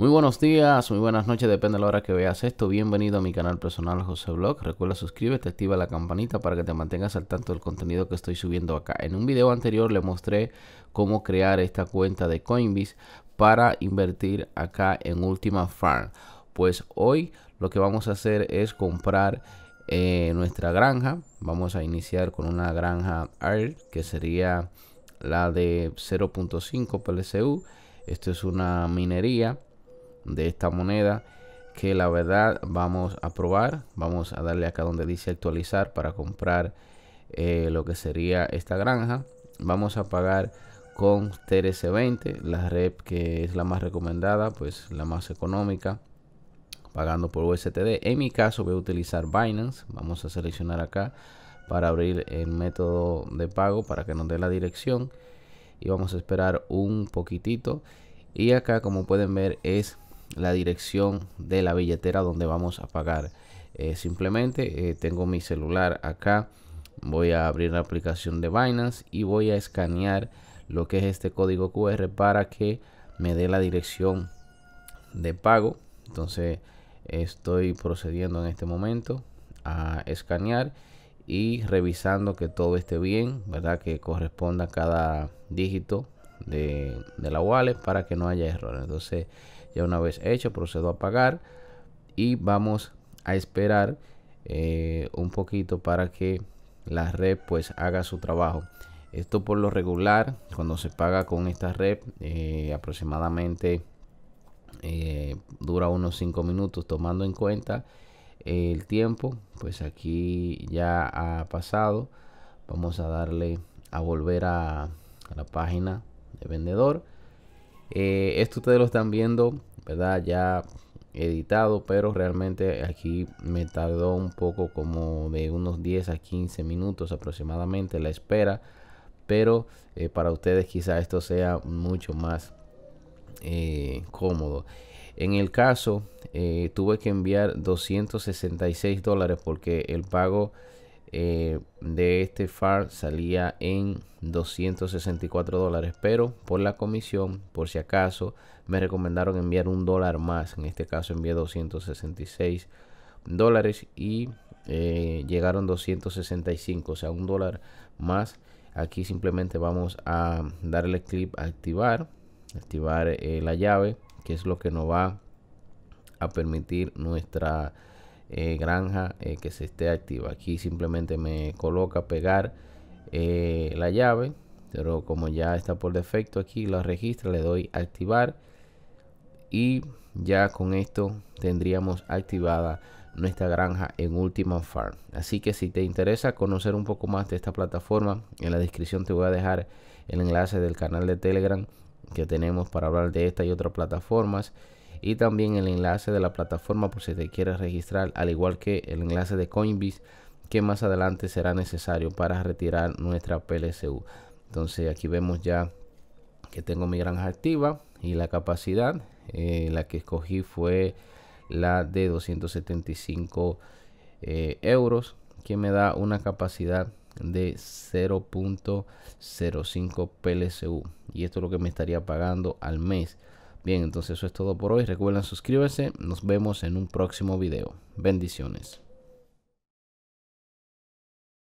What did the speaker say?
Muy buenos días, muy buenas noches, depende de la hora que veas esto. Bienvenido a mi canal personal José Blog. Recuerda suscríbete, activa la campanita para que te mantengas al tanto del contenido que estoy subiendo acá. En un video anterior le mostré cómo crear esta cuenta de Coinbase para invertir acá en Ultima Farm. Pues hoy lo que vamos a hacer es comprar eh, nuestra granja. Vamos a iniciar con una granja AIR que sería la de 0.5 PLCU. Esto es una minería de esta moneda que la verdad vamos a probar vamos a darle acá donde dice actualizar para comprar eh, lo que sería esta granja vamos a pagar con TRC20 la red que es la más recomendada pues la más económica pagando por USTD en mi caso voy a utilizar Binance vamos a seleccionar acá para abrir el método de pago para que nos dé la dirección y vamos a esperar un poquitito y acá como pueden ver es la dirección de la billetera donde vamos a pagar. Eh, simplemente eh, tengo mi celular acá, voy a abrir la aplicación de Binance y voy a escanear lo que es este código QR para que me dé la dirección de pago. Entonces estoy procediendo en este momento a escanear y revisando que todo esté bien, ¿verdad? Que corresponda a cada dígito de, la wallet para que no haya errores Entonces ya una vez hecho, procedo a pagar y vamos a esperar eh, un poquito para que la red pues haga su trabajo. Esto por lo regular, cuando se paga con esta red, eh, aproximadamente eh, dura unos 5 minutos tomando en cuenta el tiempo. Pues aquí ya ha pasado. Vamos a darle a volver a la página de vendedor eh, esto ustedes lo están viendo, ¿verdad? Ya editado, pero realmente aquí me tardó un poco como de unos 10 a 15 minutos aproximadamente la espera. Pero eh, para ustedes quizá esto sea mucho más eh, cómodo. En el caso, tuve que enviar 266 dólares porque el pago eh, de este FAR salía en 264 dólares, pero por la comisión, por si acaso, me recomendaron enviar un dólar más. En este caso envié 266 dólares y eh, llegaron 265, o sea, un dólar más. Aquí simplemente vamos a darle clip a activar, activar eh, la llave, que es lo que nos va a permitir nuestra eh, granja eh, que se esté activa. Aquí simplemente me coloca pegar eh, la llave, pero como ya está por defecto aquí, la registra, le doy activar y ya con esto tendríamos activada nuestra granja en Ultima Farm. Así que si te interesa conocer un poco más de esta plataforma, en la descripción te voy a dejar el enlace del canal de Telegram que tenemos para hablar de esta y otras plataformas y también el enlace de la plataforma por si te quieres registrar, al igual que el enlace de Coinbase que más adelante será necesario para retirar nuestra PLCU, Entonces aquí vemos ya que tengo mi granja activa y la capacidad, eh, la que escogí fue la de 275 eh, euros, que me da una capacidad de 0.05 PLCU. Y esto es lo que me estaría pagando al mes. Bien, entonces eso es todo por hoy. Recuerden suscribirse. Nos vemos en un próximo video. Bendiciones.